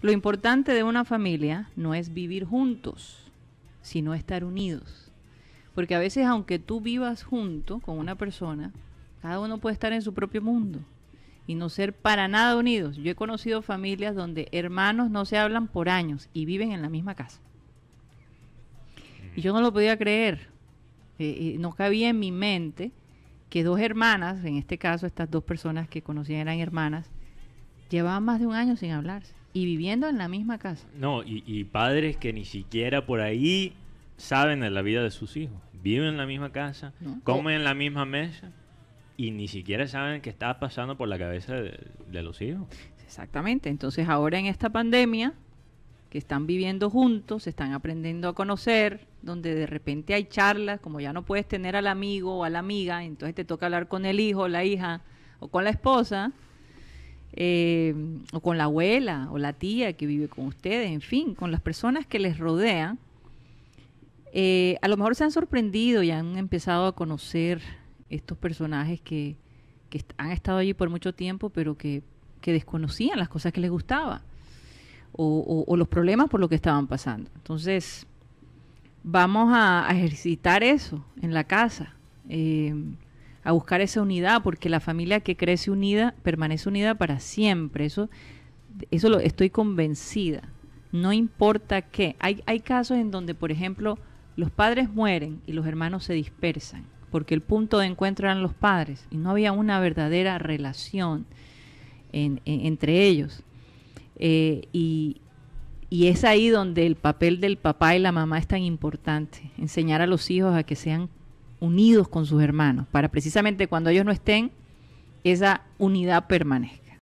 Lo importante de una familia no es vivir juntos, sino estar unidos. Porque a veces aunque tú vivas junto con una persona, cada uno puede estar en su propio mundo y no ser para nada unidos. Yo he conocido familias donde hermanos no se hablan por años y viven en la misma casa. Y yo no lo podía creer. Eh, eh, no cabía en mi mente que dos hermanas, en este caso estas dos personas que conocían eran hermanas, Llevaban más de un año sin hablarse y viviendo en la misma casa. No, y, padres que ni siquiera por ahí saben de la vida de sus hijos. Viven en la misma casa, comen en la misma mesa y ni siquiera saben qué está pasando por la cabeza de, de los hijos. Exactamente. Entonces ahora en esta pandemia que están viviendo juntos, se están aprendiendo a conocer, donde de repente hay charlas, como ya no puedes tener al amigo o a la amiga, entonces te toca hablar con el hijo, la hija o con la esposa, eh, o con la abuela o la tía que vive con ustedes, en fin, con las personas que les rodean, eh, a lo mejor se han sorprendido y han empezado a conocer estos personajes que, han estado allí por mucho tiempo, pero que, desconocían las cosas que les gustaba o, los problemas por los que estaban pasando. Entonces, vamos a, ejercitar eso en la casa. Eh, a buscar esa unidad, porque la familia que crece unida permanece unida para siempre. Eso, eso lo estoy convencida. No importa qué. Hay, casos en donde, por ejemplo, los padres mueren y los hermanos se dispersan, porque el punto de encuentro eran los padres y no había una verdadera relación entre ellos. Eh, y, y es ahí donde el papel del papá y la mamá es tan importante, enseñar a los hijos a que sean unidos con sus hermanos, para precisamente cuando ellos no estén, esa unidad permanezca.